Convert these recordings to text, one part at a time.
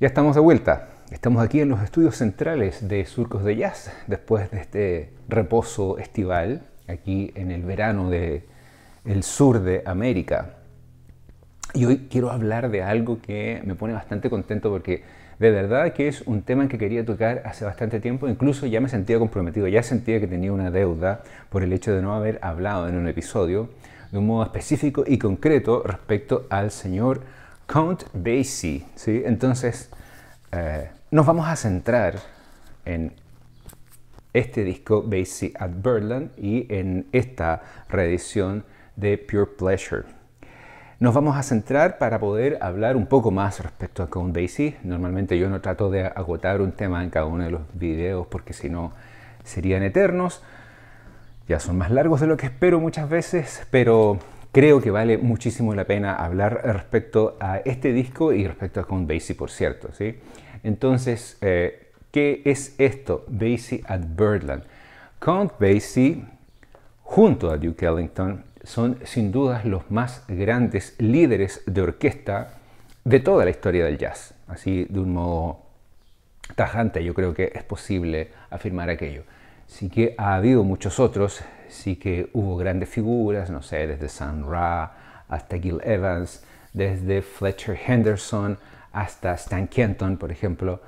Ya estamos de vuelta. Estamos aquí en los estudios centrales de Surcos de Jazz, después de este reposo estival, aquí en el verano del sur de América. Y hoy quiero hablar de algo que me pone bastante contento porque de verdad que es un tema que quería tocar hace bastante tiempo, incluso ya me sentía comprometido, ya sentía que tenía una deuda por el hecho de no haber hablado en un episodio de un modo específico y concreto respecto al señor Count Basie. ¿sí? Entonces, eh, nos vamos a centrar en este disco Basie at Birdland y en esta reedición de Pure Pleasure. Nos vamos a centrar para poder hablar un poco más respecto a Count Basie. Normalmente yo no trato de agotar un tema en cada uno de los videos porque si no serían eternos. Ya son más largos de lo que espero muchas veces, pero Creo que vale muchísimo la pena hablar respecto a este disco y respecto a Count Basie, por cierto. Entonces, eh, ¿qué es esto? Basie at Birdland. Count Basie, junto a Duke Ellington, son sin duda los más grandes líderes de orquesta de toda la historia del jazz. Así, de un modo tajante, yo creo que es posible afirmar aquello. Sí que ha habido muchos otros, sí que hubo grandes figuras, no sé, desde Sam Ra hasta Gil Evans, desde Fletcher Henderson hasta Stan Kenton, por ejemplo.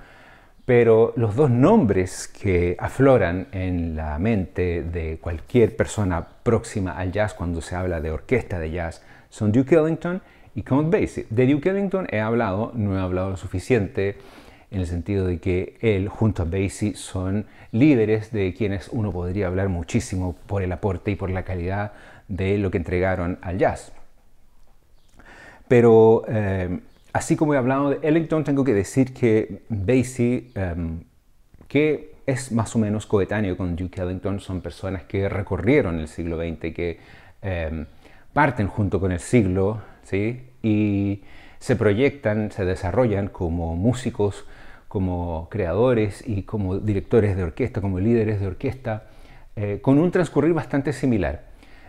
Pero los dos nombres que afloran en la mente de cualquier persona próxima al jazz cuando se habla de orquesta de jazz son Duke Ellington y Count Basie. De Duke Ellington he hablado, no he hablado lo suficiente en el sentido de que él junto a Basie son líderes de quienes uno podría hablar muchísimo por el aporte y por la calidad de lo que entregaron al jazz. Pero eh, así como he hablado de Ellington, tengo que decir que Basie, em, que es más o menos coetáneo con Duke Ellington, son personas que recorrieron el siglo XX, que em, parten junto con el siglo, Y se proyectan, se desarrollan como músicos como creadores y como directores de orquesta, como líderes de orquesta, eh, con un transcurrir bastante similar.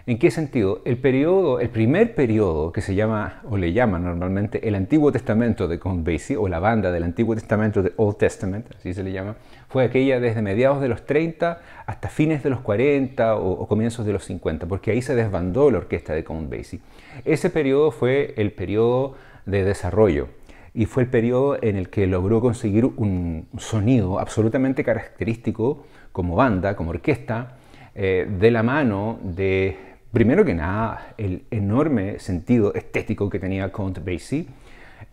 ¿En qué sentido? El, periodo, el primer periodo que se llama o le llama normalmente el Antiguo Testamento de Count Basie o la banda del Antiguo Testamento de Old Testament, así se le llama, fue aquella desde mediados de los 30 hasta fines de los 40 o, comienzos de los 50, porque ahí se desbandó la orquesta de Count Basie. Ese periodo fue el periodo de desarrollo, y fue el periodo en el que logró conseguir un sonido absolutamente característico como banda, como orquesta, eh, de la mano de, primero que nada, el enorme sentido estético que tenía Count Basie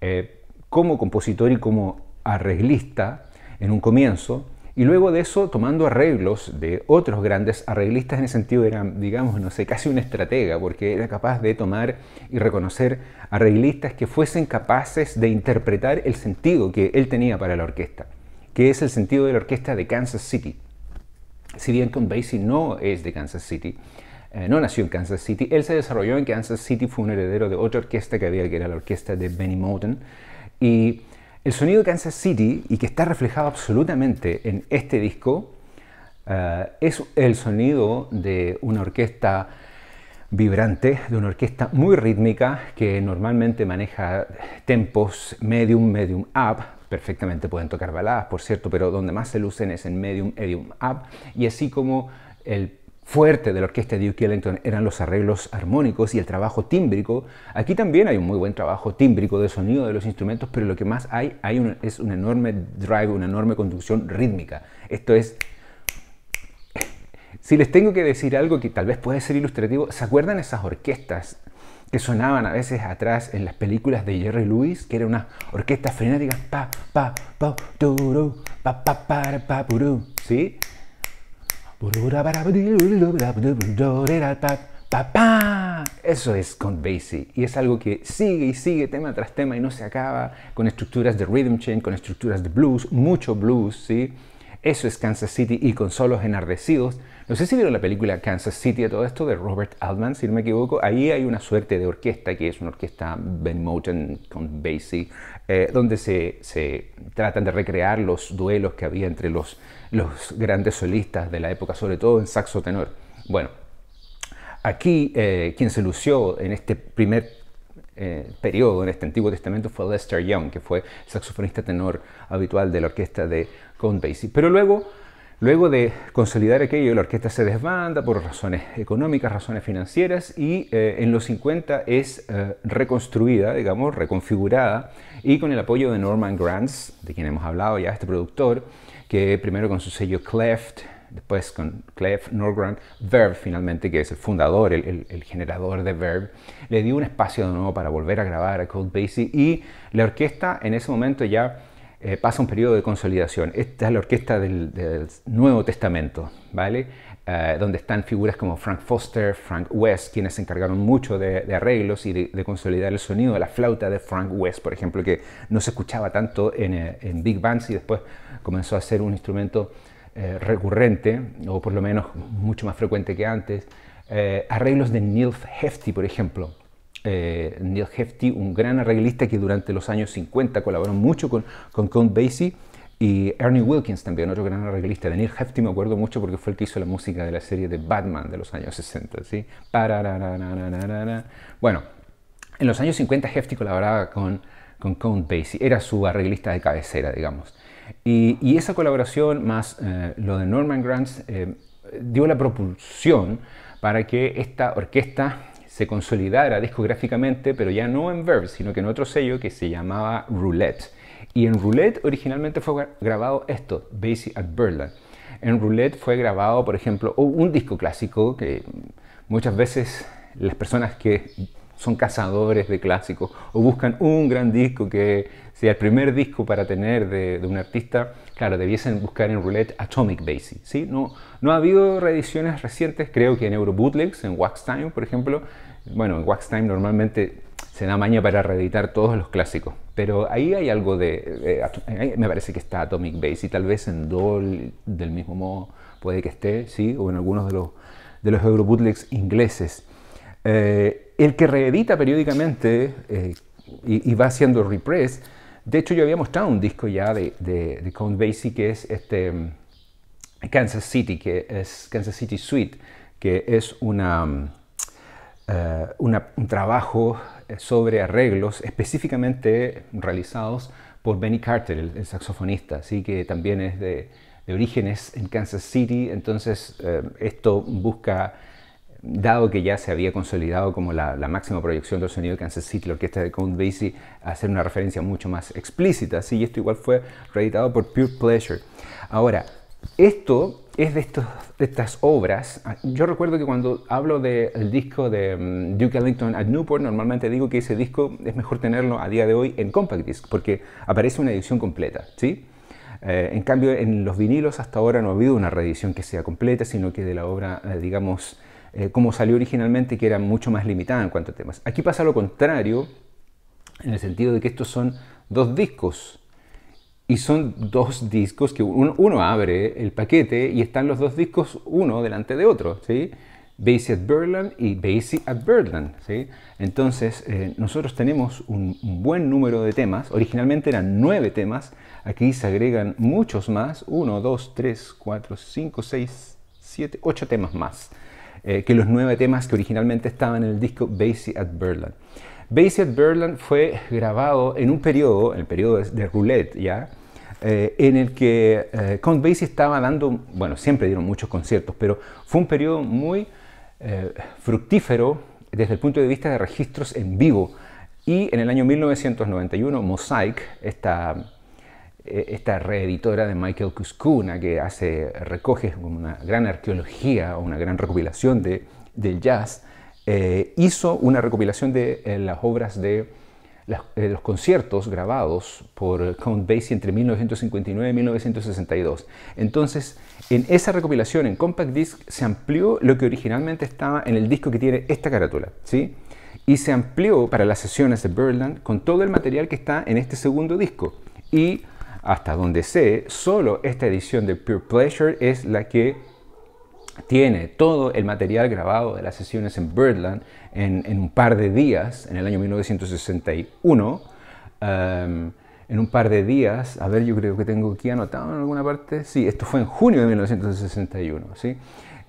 eh, como compositor y como arreglista en un comienzo, y luego de eso tomando arreglos de otros grandes arreglistas en el sentido era, digamos, no sé, casi un estratega, porque era capaz de tomar y reconocer arreglistas que fuesen capaces de interpretar el sentido que él tenía para la orquesta, que es el sentido de la orquesta de Kansas City. Si bien con no es de Kansas City, eh, no nació en Kansas City, él se desarrolló en Kansas City, fue un heredero de otra orquesta que había, que era la orquesta de Benny Moten, y el sonido de Kansas City, y que está reflejado absolutamente en este disco, eh, es el sonido de una orquesta vibrante, de una orquesta muy rítmica que normalmente maneja tempos medium, medium up. Perfectamente pueden tocar baladas, por cierto, pero donde más se lucen es en medium, medium up. Y así como el fuerte de la orquesta de Duke Ellington eran los arreglos armónicos y el trabajo tímbrico. Aquí también hay un muy buen trabajo tímbrico de sonido de los instrumentos, pero lo que más hay, es un enorme drive, una enorme conducción rítmica. Esto es... Si les tengo que decir algo que tal vez puede ser ilustrativo, ¿se acuerdan esas orquestas que sonaban a veces atrás en las películas de Jerry Lewis, que eran una orquesta frenéticas? Pa, pa, pa, pa, pa, pa, pa, eso es con Basie y es algo que sigue y sigue tema tras tema y no se acaba con estructuras de rhythm chain, con estructuras de blues, mucho blues, ¿sí? Eso es Kansas City y con solos enardecidos, no sé si vieron la película Kansas City y todo esto de Robert Altman, si no me equivoco. Ahí hay una suerte de orquesta que es una orquesta Ben Moten con Basie, eh, donde se, tratan de recrear los duelos que había entre los, grandes solistas de la época, sobre todo en saxo tenor. Bueno, aquí eh, quien se lució en este primer eh, periodo en este Antiguo Testamento fue Lester Young, que fue saxofonista tenor habitual de la orquesta de Count Basie. Pero luego Luego de consolidar aquello, la orquesta se desbanda por razones económicas, razones financieras y eh, en los 50 es eh, reconstruida, digamos, reconfigurada y con el apoyo de Norman Granz, de quien hemos hablado ya, este productor, que primero con su sello Cleft, después con Cleft, Norgran, Verb finalmente, que es el fundador, el, generador de Verb, le dio un espacio de nuevo para volver a grabar a Cold Basie y la orquesta en ese momento ya eh, pasa un periodo de consolidación. Esta es la orquesta del, Nuevo Testamento, ¿vale? Eh, donde están figuras como Frank Foster, Frank West, quienes se encargaron mucho de, arreglos y de, consolidar el sonido de la flauta de Frank West, por ejemplo, que no se escuchaba tanto en, eh, big bands y después comenzó a ser un instrumento recurrente, o por lo menos mucho más frecuente que antes. arreglos de Neil Hefti, por ejemplo, eh, Neil Hefti, un gran arreglista que durante los años 50 colaboró mucho con, con Count Basie, y Ernie Wilkins también, otro gran arreglista. De Neil Hefti me acuerdo mucho porque fue el que hizo la música de la serie de Batman de los años 60. Bueno, en los años 50 Hefti colaboraba con, con Count Basie, era su arreglista de cabecera, digamos. Y, esa colaboración más eh, lo de Norman Granz eh, dio la propulsión para que esta orquesta se consolidara discográficamente, pero ya no en Verve, sino que en otro sello que se llamaba Roulette. Y en Roulette originalmente fue grabado esto, Basic at Berlin. En Roulette fue grabado, por ejemplo, un disco clásico que muchas veces las personas que son cazadores de clásicos o buscan un gran disco que sea el primer disco para tener de, un artista, claro, debiesen buscar en Roulette Atomic Basic. ¿sí? No, no ha habido reediciones recientes, creo que en Eurobootlegs, en Wax Time, por ejemplo, bueno, Wax Time normalmente se da maña para reeditar todos los clásicos, pero ahí hay algo de... me parece que está Atomic Base y tal vez en Doll del mismo modo puede que esté, ¿sí? O en algunos de los, de los Eurobootlegs ingleses. Eh, el que reedita periódicamente eh, y, va haciendo repress, de hecho yo había mostrado un disco ya de, de, Count Basie que es este... Mm, Kansas City, que es Kansas City Suite, que es una mm, eh, un trabajo eh, sobre arreglos específicamente realizados por Benny Carter, el, saxofonista, así que también es de, orígenes en Kansas City, entonces eh, esto busca dado que ya se había consolidado como la, máxima proyección del sonido de Kansas City, la orquesta de Count Basie, hacer una referencia mucho más explícita, y esto igual fue reeditado por Pure Pleasure. Ahora, esto es de, estas obras. Ah, yo recuerdo que cuando hablo del disco de mm, Duke Ellington at Newport, normalmente digo que ese disco es mejor tenerlo a día de hoy en compact disc, porque aparece una edición completa, ¿sí? Eh, en cambio, en los vinilos hasta ahora no ha habido una reedición que sea completa, sino que de la obra, eh, digamos, eh, como salió originalmente, que era mucho más limitada en cuanto a temas. Aquí pasa lo contrario, en el sentido de que estos son dos discos y son dos discos que uno, abre el paquete y están los dos discos uno delante de otro, ¿sí? Basie at Berlin y Basie at Berlin, ¿sí? Entonces, eh, nosotros tenemos un buen número de temas. Originalmente eran nueve temas. Aquí se agregan muchos más. Uno, dos, tres, cuatro, cinco, seis, siete, ocho temas más. Eh, que los nueve temas que originalmente estaban en el disco Basie at Berlin. Basie at Berlin fue grabado en un periodo, el periodo de Roulette, ¿ya? Eh, en el que eh, Count Basie estaba dando, bueno, siempre dieron muchos conciertos, pero fue un periodo muy eh, fructífero desde el punto de vista de registros en vivo. Y en el año 1991, Mosaic, esta, esta reeditora de Michael Cuscuna que hace, recoge una gran arqueología, o una gran recopilación de, del jazz, eh, hizo una recopilación de eh, las obras de eh, los conciertos grabados por Count Basie entre 1959 y 1962. Entonces, en esa recopilación en Compact Disc se amplió lo que originalmente estaba en el disco que tiene esta carátula, ¿sí? Y se amplió para las sesiones de Birdland con todo el material que está en este segundo disco. Y hasta donde sé, solo esta edición de Pure Pleasure es la que tiene todo el material grabado de las sesiones en Birdland en, un par de días, en el año 1961. Em, en un par de días, a ver, yo creo que tengo aquí anotado en alguna parte, sí, esto fue en junio de 1961, ¿sí?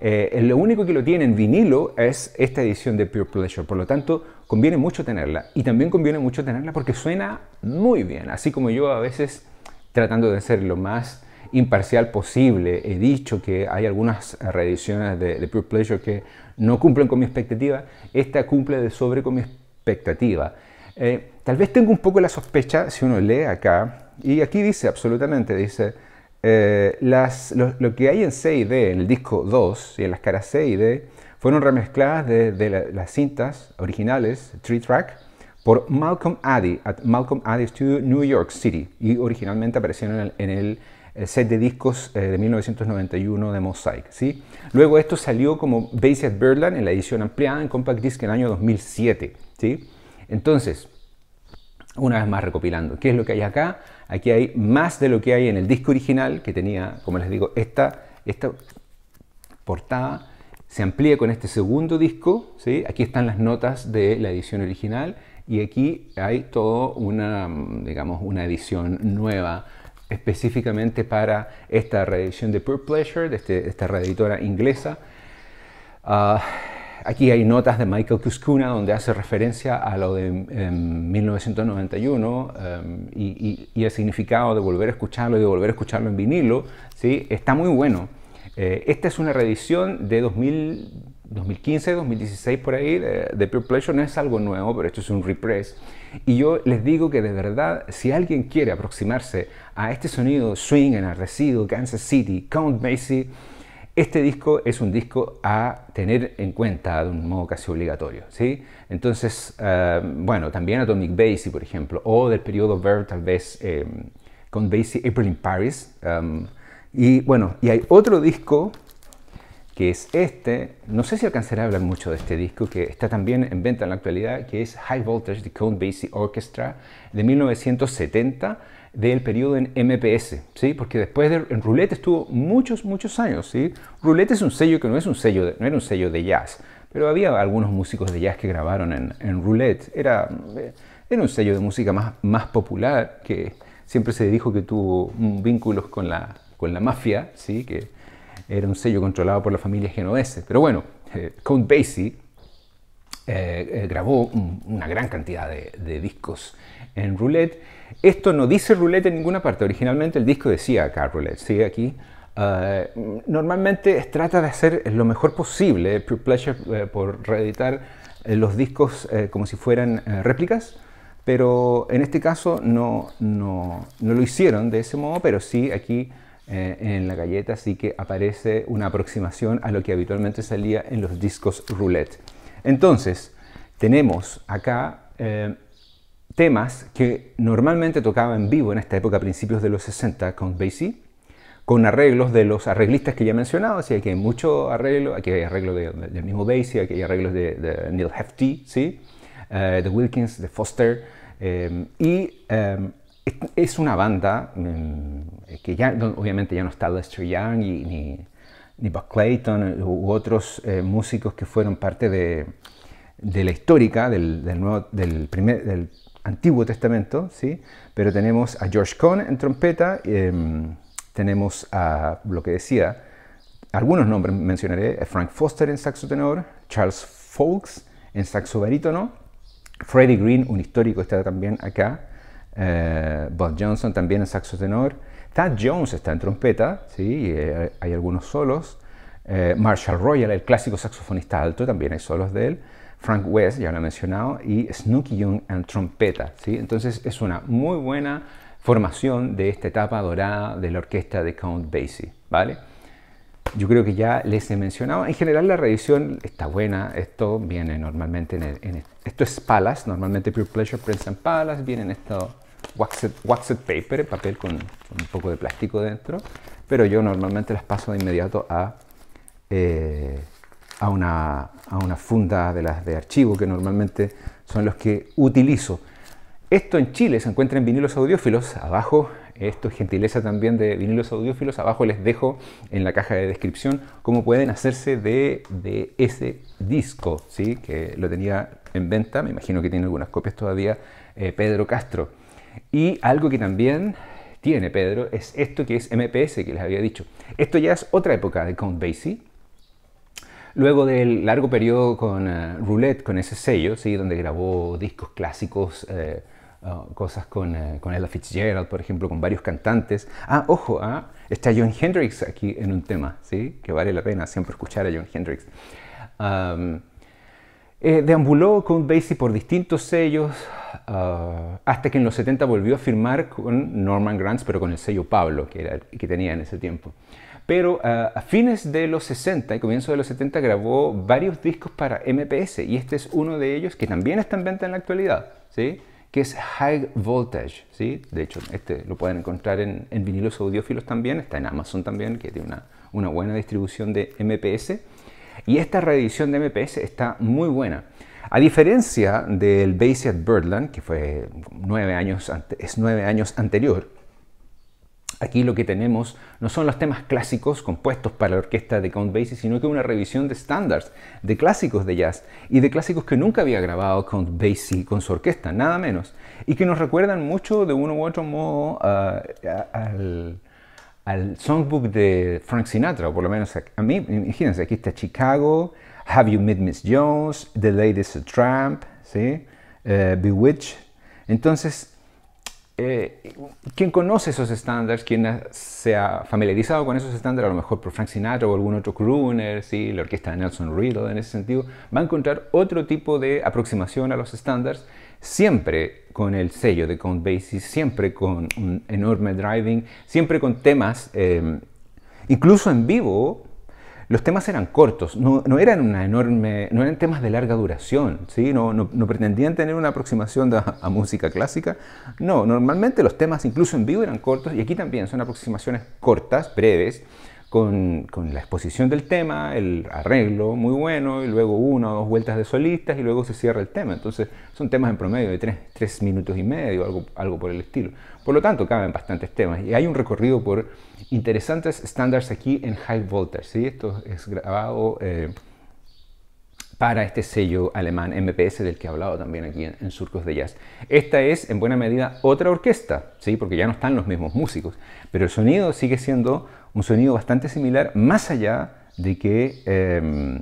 Eh, lo único que lo tiene en vinilo es esta edición de Pure Pleasure, por lo tanto conviene mucho tenerla y también conviene mucho tenerla porque suena muy bien, así como yo a veces tratando de ser lo más imparcial posible. He dicho que hay algunas reediciones de, Pure Pleasure que no cumplen con mi expectativa. Esta cumple de sobre con mi expectativa. Eh, tal vez tengo un poco la sospecha, si uno lee acá, y aquí dice absolutamente, dice, eh, las, lo, que hay en C D, en el disco 2 y en las caras C y fueron remezcladas de, las cintas originales, Tree Track, por Malcolm Addy, at Malcolm Addy Studio, New York City, y originalmente aparecieron en el el set de discos eh, de 1991 de Mosaic. ¿sí? Luego esto salió como Base at Birdland en la edición ampliada en Compact Disc en el año 2007. ¿sí? Entonces, una vez más recopilando, ¿qué es lo que hay acá? Aquí hay más de lo que hay en el disco original, que tenía, como les digo, esta, esta portada. Se amplía con este segundo disco, ¿sí? aquí están las notas de la edición original y aquí hay toda una, mm, digamos, una edición nueva específicamente para esta reedición de Pure Pleasure, de, este, esta reeditora inglesa. Ah, aquí hay notas de Michael Cuscuna donde hace referencia a lo de 1991 em, em, y, el significado de volver a escucharlo y de volver a escucharlo en vinilo. ¿sí? Está muy bueno. Eh, esta es una reedición de 2000, 2015, 2016 por ahí, eh, de, Pure Pleasure no es algo nuevo, pero esto es un repress. Y yo les digo que de verdad, si alguien quiere aproximarse a este sonido swing enardecido, Kansas City, Count Basie, este disco es un disco a tener en cuenta de un modo casi obligatorio. ¿sí? Entonces, eh, bueno, también Atomic Basie, por ejemplo, o del periodo Verve, tal vez eh, Count Basie, April in Paris. Um, y bueno, y hay otro disco que es este, no sé si alcanzaré a hablar mucho de este disco que está también en venta en la actualidad, que es High Voltage, de Count Basie Orchestra de 1970 del periodo en MPS, ¿sí? porque después de, en Roulette estuvo muchos, muchos años. ¿sí? Roulette es un sello que no, es un sello de, no era un sello de jazz, pero había algunos músicos de jazz que grabaron en, Roulette. Era, eh, era un sello de música más, más popular que siempre se dijo que tuvo vínculos con la, con la mafia, ¿sí? que era un sello controlado por la familia genovese. Pero bueno, eh, Count Basie eh, eh, grabó una gran cantidad de, discos en roulette. Esto no dice roulette en ninguna parte. Originalmente el disco decía Car Roulette, aquí. normalmente trata de hacer lo mejor posible, Pure Pleasure, por reeditar los discos como si fueran réplicas pero en este caso no, no, lo hicieron de ese modo, pero sí aquí eh, en la galleta, así que aparece una aproximación a lo que habitualmente salía en los discos roulette. Entonces, tenemos acá eh, temas que normalmente tocaba en vivo en esta época, a principios de los 60, con Basie, con arreglos de los arreglistas que ya he mencionado, así que hay mucho arreglo, aquí hay arreglo del mismo Basie, aquí hay arreglos de, Neil Hefti, ¿sí? Eh, de Wilkins, de Foster, y es una banda mm, que ya, obviamente ya no está Lester Young ni, ni Bob Clayton eh, u otros eh, músicos que fueron parte de, la histórica del, del, nuevo, del, primer, del Antiguo Testamento, ¿sí? pero tenemos a George Cohn en trompeta, em, tenemos a lo que decía, algunos nombres mencionaré, a Frank Foster en saxo tenor, Charles Folks en saxo barítono, Freddie Green, un histórico, está también acá, eh, Bob Johnson también en saxo tenor, Tad Jones está en trompeta, ¿sí? Eh, hay algunos solos, eh, Marshall Royal, el clásico saxofonista alto, también hay solos de él, Frank West, ya lo he mencionado, y Snooky Young en trompeta. ¿sí? Entonces es una muy buena formación de esta etapa dorada de la orquesta de Count Basie. ¿vale? yo creo que ya les he mencionado. En general la revisión está buena. Esto viene normalmente en, esto es palas, normalmente Pure Pleasure Prince and Palace. Vienen esto waxed, waxed paper, papel con, un poco de plástico dentro. Pero yo normalmente las paso de inmediato a, eh, a, una, a una funda de las de archivo que normalmente son los que utilizo. Esto en Chile se encuentra en vinilos audiófilos. Abajo esto es gentileza también de vinilos audiófilos. Abajo les dejo en la caja de descripción cómo pueden hacerse de, ese disco, ¿sí? que lo tenía en venta, me imagino que tiene algunas copias todavía, eh, Pedro Castro. Y algo que también tiene Pedro es esto que es MPS, que les había dicho. Esto ya es otra época de Count Basie. Luego del largo periodo con eh, Roulette, con ese sello, ¿sí? donde grabó discos clásicos. Eh, Ah, cosas con, eh, con, Ella Fitzgerald, por ejemplo, con varios cantantes. Ah, ojo, ah, está John Hendrix aquí en un tema, ¿sí? que vale la pena siempre escuchar a John Hendrix. Eh, deambuló con Basie por distintos sellos ah, hasta que en los 70 volvió a firmar con Norman Grants, pero con el sello Pablo que, era, que tenía en ese tiempo. Pero a fines de los 60 y comienzos de los 70 grabó varios discos para MPS y este es uno de ellos que también está en venta en la actualidad. ¿sí? que es High Voltage. ¿sí? De hecho, este lo pueden encontrar en, en vinilos audiófilos también, está en Amazon también, que tiene una, buena distribución de MPS. Y esta reedición de MPS está muy buena. A diferencia del Base at Birdland, que fue nueve años, es nueve años anterior, Aquí lo que tenemos no son los temas clásicos compuestos para la orquesta de Count Basie, sino que una revisión de estándares, de clásicos de jazz y de clásicos que nunca había grabado Count Basie con su orquesta, nada menos, y que nos recuerdan mucho de uno u otro modo ah, al, songbook de Frank Sinatra, o por lo menos a mí, imagínense, aquí está Chicago, Have You Met Miss Jones, The Lady's a Tramp, ¿sí? Eh, Bewitched. Entonces, eh, quien conoce esos estándares, quien se ha familiarizado con esos estándares, a lo mejor por Frank Sinatra o algún otro crooner, ¿sí? la orquesta de Nelson Riddle, en ese sentido, va a encontrar otro tipo de aproximación a los estándares, siempre con el sello de Count Basie, siempre con un enorme driving, siempre con temas, eh, incluso en vivo, los temas eran cortos, no, eran una enorme, no eran temas de larga duración, ¿sí? no, pretendían tener una aproximación a, música clásica. No, normalmente los temas incluso en vivo eran cortos y aquí también son aproximaciones cortas, breves, con, la exposición del tema, el arreglo muy bueno, y luego una o dos vueltas de solistas y luego se cierra el tema. Entonces son temas en promedio de tres, minutos y medio, algo, algo por el estilo. Por lo tanto, caben bastantes temas y hay un recorrido por interesantes estándares aquí en High Voltage. ¿sí? Esto es grabado... Eh, para este sello alemán MPS del que he hablado también aquí en, Surcos de Jazz. Esta es en buena medida otra orquesta, ¿sí? porque ya no están los mismos músicos, pero el sonido sigue siendo un sonido bastante similar, más allá de que em,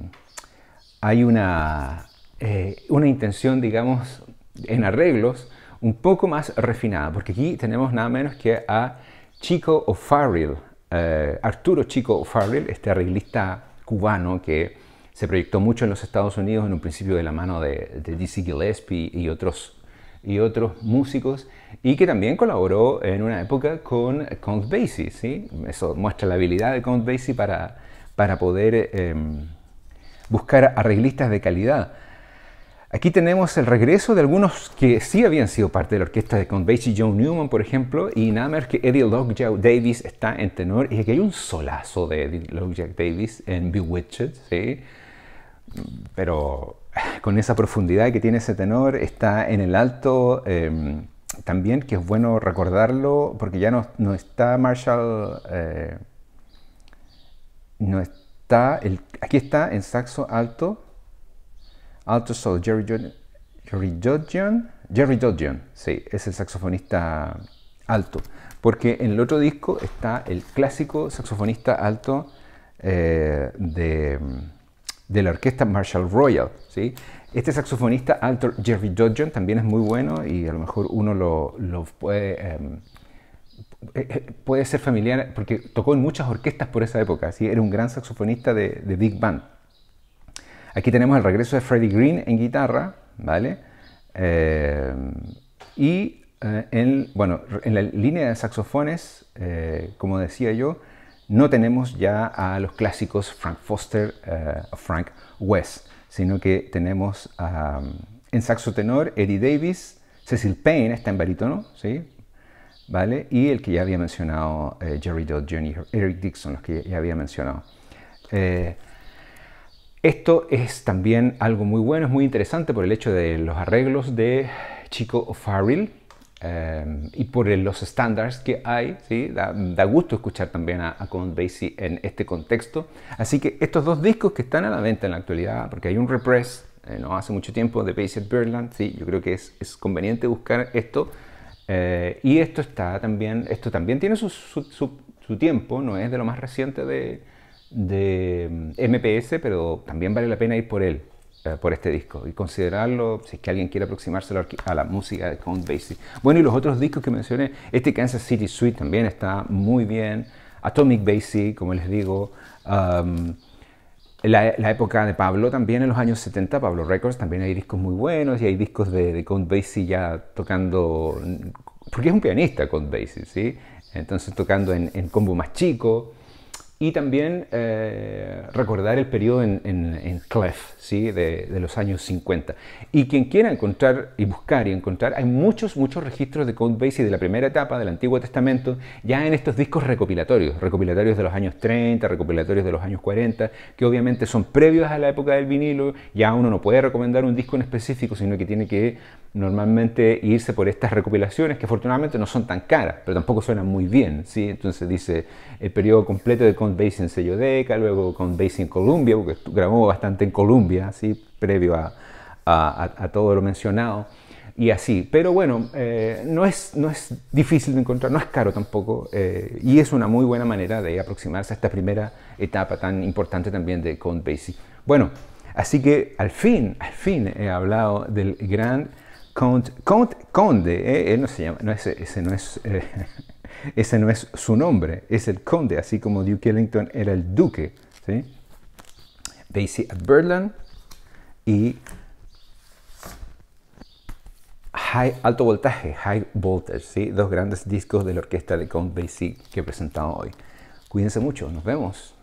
hay una, eh, una intención, digamos, en arreglos un poco más refinada, porque aquí tenemos nada menos que a Chico O'Farrell, eh, Arturo Chico O'Farrell, este arreglista cubano que se proyectó mucho en los Estados Unidos en un principio de la mano de, de Dizzy Gillespie y otros, y otros músicos y que también colaboró en una época con Count Basie. ¿sí? Eso muestra la habilidad de Count Basie para, para poder em, buscar arreglistas de calidad. Aquí tenemos el regreso de algunos que sí habían sido parte de la orquesta de Count Basie, John Newman, por ejemplo, y nada más que Eddie Lockjaw Davis está en tenor, y aquí hay un solazo de Eddie Lockjaw Davis en Bewitched, ¿sí? pero con esa profundidad que tiene ese tenor, está en el alto em, también, que es bueno recordarlo, porque ya no, está Marshall, eh, no está, el, aquí está en saxo alto, alto so Jerry, Jerry Jerry sí, es el saxofonista alto, porque en el otro disco está el clásico saxofonista alto eh, de de la orquesta Marshall Royal. Este saxofonista alto Jerry Dodgeon también es muy bueno y a lo mejor uno lo, puede... Em, eh, eh, puede ser familiar porque tocó en muchas orquestas por esa época, ¿sí? era un gran saxofonista de, big band. Aquí tenemos el regreso de Freddie Green en guitarra, ¿vale? Em, y eh, en, bueno, en la línea de saxofones, como decía yo, no tenemos ya a los clásicos Frank Foster, o eh, Frank West, sino que tenemos en saxo tenor Eddie Davis, Cecil Payne está en barítono, ¿sí? ¿Vale? Y el que ya había mencionado eh, Jerry Dodd Jr., Eric Dixon, los que ya había mencionado. Eh, esto es también algo muy bueno, es muy interesante por el hecho de los arreglos de Chico O'Farrill, Em, y por los estándares que hay, ¿sí? da, gusto escuchar también a, a Count Basie en este contexto. Así que estos dos discos que están a la venta en la actualidad, porque hay un repress eh, no hace mucho tiempo de Basie at Birdland, yo creo que es, conveniente buscar esto. Eh, y esto, está también, esto también tiene su, tiempo, no es de lo más reciente de MPS, em, pero también vale la pena ir por él. Eh, por este disco y considerarlo si es que alguien quiere aproximarse a la, música de Count Basie. Bueno, y los otros discos que mencioné, este Kansas City Suite también está muy bien, Atomic Basie, como les digo, um, la, época de Pablo también en los años 70, Pablo Records, también hay discos muy buenos y hay discos de, Count Basie ya tocando, porque es un pianista Count Basie, ¿sí? Entonces tocando en combo más chico y también eh, recordar el periodo en, en, en Clef, ¿sí? De, de, los años 50. Y quien quiera encontrar y buscar y encontrar, hay muchos, muchos registros de Codebase y de la primera etapa del Antiguo Testamento, ya en estos discos recopilatorios, recopilatorios de los años 30, recopilatorios de los años 40, que obviamente son previos a la época del vinilo, ya uno no puede recomendar un disco en específico, sino que tiene que normalmente irse por estas recopilaciones, que afortunadamente no son tan caras, pero tampoco suenan muy bien, ¿sí? Entonces dice el periodo completo de base en sello luego con base en Colombia, porque grabó bastante en Colombia, así previo a, todo lo mencionado. Y así, pero bueno, eh, no, es, no es difícil de encontrar, no es caro tampoco, eh, y es una muy buena manera de aproximarse a esta primera etapa tan importante también de Count Basie. Bueno, así que al fin, al fin he hablado del gran Count, Count Conde, ¿eh? él no se llama, no, ese no es... Ese no es su nombre, es el conde, así como Duke Ellington era el duque. ¿sí? at Birdland y High, alto voltaje, High Voltage, ¿sí? dos grandes discos de la orquesta de Count Basie que presentamos hoy. Cuídense mucho, nos vemos.